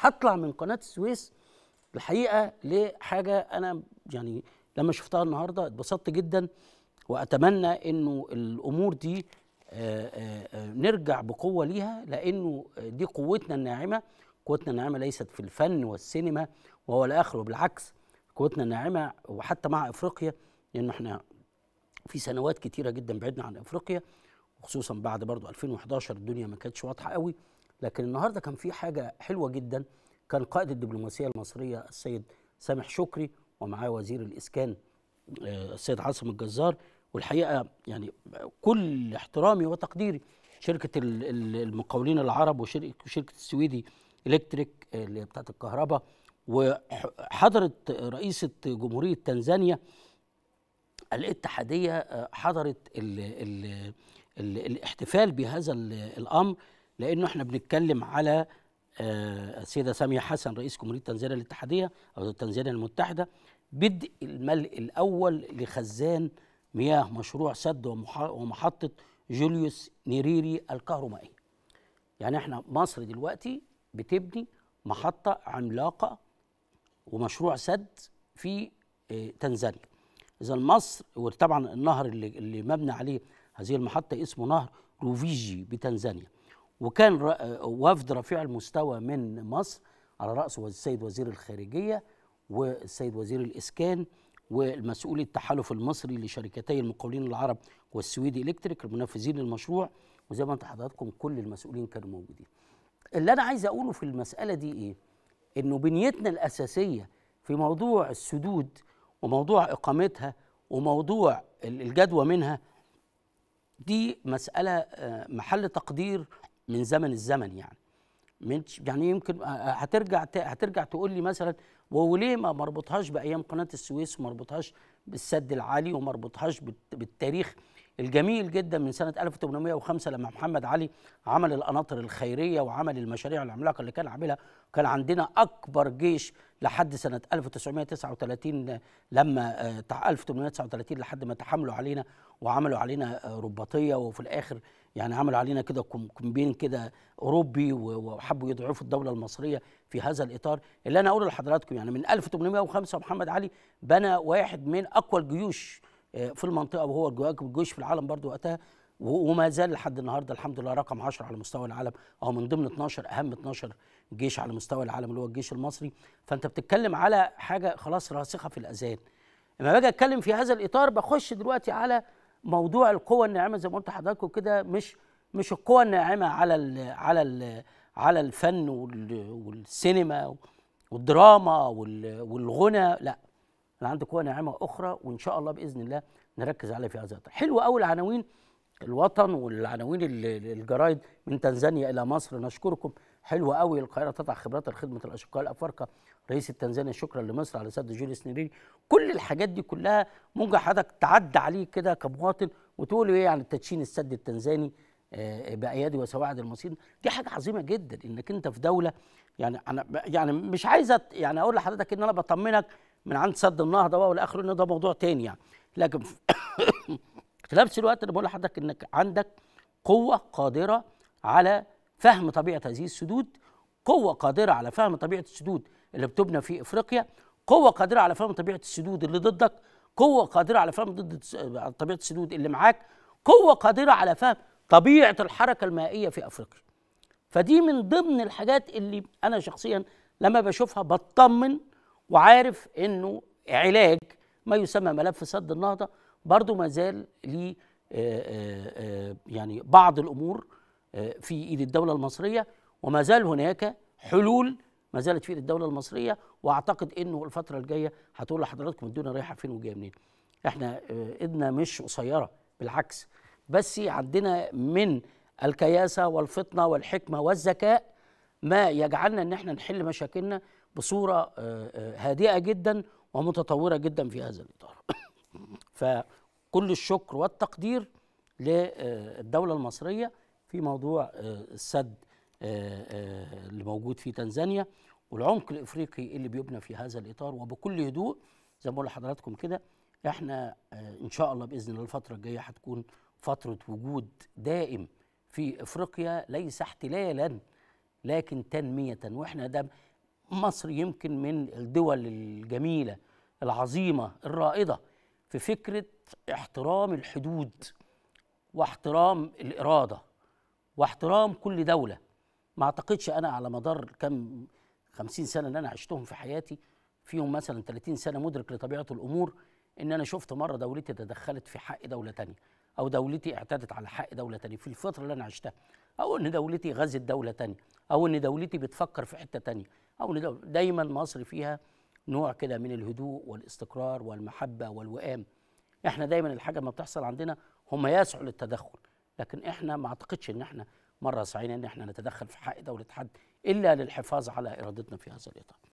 هطلع من قناه السويس الحقيقه لحاجه انا يعني لما شفتها النهارده اتبسطت جدا واتمنى انه الامور دي آه، آه، آه، نرجع بقوه ليها لانه دي قوتنا الناعمه قوتنا الناعمه ليست في الفن والسينما وهو الاخر وبالعكس قوتنا الناعمه وحتى مع افريقيا لانه احنا في سنوات كتيره جدا بعدنا عن افريقيا وخصوصا بعد برضو 2011 الدنيا ما كانتش واضحه قوي لكن النهارده كان في حاجه حلوه جدا كان قائد الدبلوماسيه المصريه السيد سامح شكري ومعاه وزير الاسكان آه، السيد عاصم الجزار والحقيقه يعني كل احترامي وتقديري شركه المقاولين العرب وشركه السويدي الكتريك آه، اللي بتاعت الكهرباء وحضرت رئيسه جمهوريه تنزانيا الاتحاديه آه، حضرت الـ الـ الـ الاحتفال بهذا الامر لانه احنا بنتكلم على آه، السيده ساميه حسن رئيس جمهوريه تنزانيا الاتحاديه او تنزانيا المتحده بدء الملء الاول لخزان مياه مشروع سد ومحطه جوليوس نيريري الكهرومائي. يعني احنا مصر دلوقتي بتبني محطه عملاقه ومشروع سد في آه، تنزانيا اذا مصر وطبعا النهر اللي, اللي مبني عليه هذه المحطه اسمه نهر روفيجي بتنزانيا وكان وفد رفيع المستوى من مصر على رأسه السيد وزير الخارجية والسيد وزير الإسكان والمسؤول التحالف المصري لشركتي المقاولين العرب والسويدي إلكتريك المنفذين للمشروع وزي ما انت حضراتكم كل المسؤولين كانوا موجودين اللي أنا عايز أقوله في المسألة دي إيه؟ إنه بنيتنا الأساسية في موضوع السدود وموضوع إقامتها وموضوع الجدوى منها دي مسألة آه، محل تقدير من زمن الزمن يعني من يعني يمكن هترجع هترجع تقول لي مثلا وليه ما مربطهاش بايام قناه السويس ومربطهاش بالسد العالي ومربطهاش بالتاريخ الجميل جدا من سنه 1805 لما محمد علي عمل القناطر الخيريه وعمل المشاريع العملاقه اللي كان عاملها كان عندنا اكبر جيش لحد سنه 1939 لما 1839 آه، لحد ما تحاملوا علينا وعملوا علينا آه، رباطيه وفي الاخر يعني عملوا علينا كده كومبين كده اوروبي وحبوا يضعفوا الدوله المصريه في هذا الاطار اللي انا اقوله لحضراتكم يعني من 1805 محمد علي بنى واحد من اقوى الجيوش آه، في المنطقه وهو الجيش في العالم برضو وقتها وما زال لحد النهارده الحمد لله رقم 10 على مستوى العالم او من ضمن 12 اهم 12 جيش على مستوى العالم اللي هو الجيش المصري فانت بتتكلم على حاجه خلاص راسخه في الاذان لما باجي اتكلم في هذا الاطار بخش دلوقتي على موضوع القوه الناعمه زي ما قلت لحضراتكم كده مش مش القوه الناعمه على ال على ال على الفن والسينما والدراما والغنى لا انا عندي قوه ناعمه اخرى وان شاء الله باذن الله نركز عليها في هذا الاطار حلو قوي العناوين الوطن والعناوين الجرايد من تنزانيا الى مصر نشكركم حلوه قوي القاهره تضع خبرات خدمه الاشقاء الافارقه رئيس التنزانيا شكرا لمصر على سد جوليس نيري كل الحاجات دي كلها ممكن حضرتك تعدى عليه كده كمواطن وتقول ايه عن يعني تدشين السد التنزاني آه، بايادي وسواعد المصير دي حاجه عظيمه جدا انك انت في دوله يعني انا يعني مش عايزه يعني اقول لحضرتك ان انا بطمنك من عند سد النهضه بقى والى اخره ده موضوع تاني يعني لكن في نفس الوقت انا بقول لحضرتك انك عندك قوه قادره على فهم طبيعه هذه السدود قوه قادره على فهم طبيعه السدود اللي بتبنى في افريقيا قوه قادره على فهم طبيعه السدود اللي ضدك قوه قادره على فهم ضد طبيعه السدود اللي معاك قوه قادره على فهم طبيعه الحركه المائيه في افريقيا فدي من ضمن الحاجات اللي انا شخصيا لما بشوفها بطمن وعارف انه علاج ما يسمى ملف سد النهضه برضه ما زال ليه آه، آه، آه، يعني بعض الامور في ايد الدوله المصريه وما زال هناك حلول ما زالت في ايد الدوله المصريه واعتقد انه الفتره الجايه هتقول لحضراتكم الدنيا رايحه فين وجايه منين. احنا ايدنا مش قصيره بالعكس بس عندنا من الكياسه والفطنه والحكمه والذكاء ما يجعلنا ان احنا نحل مشاكلنا بصوره آه، آه، هادئه جدا ومتطوره جدا في هذا الاطار. فكل الشكر والتقدير للدوله المصريه في موضوع آه، السد اللي موجود في تنزانيا والعمق الافريقي اللي بيبنى في هذا الاطار وبكل هدوء زي ما بقول لحضراتكم كده احنا ان شاء الله باذن الله الفتره الجايه هتكون فتره وجود دائم في افريقيا ليس احتلالا لكن تنمية وإحنا ده مصر يمكن من الدول الجميلة العظيمة الرائدة في فكرة احترام الحدود واحترام الإرادة واحترام كل دولة ما أعتقدش أنا على مدار كم خمسين سنة اللي أنا عشتهم في حياتي فيهم مثلا 30 سنة مدرك لطبيعة الأمور إن أنا شفت مرة دولتي تدخلت في حق دولة تانية أو دولتي اعتدت على حق دولة تانية في الفترة اللي أنا عشتها أو إن دولتي غزت دولة تانية او ان دولتي بتفكر في حته تانية او ان دايما مصر فيها نوع كده من الهدوء والاستقرار والمحبه والوئام احنا دايما الحاجه ما بتحصل عندنا هم يسعوا للتدخل لكن احنا ما اعتقدش ان احنا مره سعينا ان احنا نتدخل في حق دوله حد الا للحفاظ على ارادتنا في هذا الاطار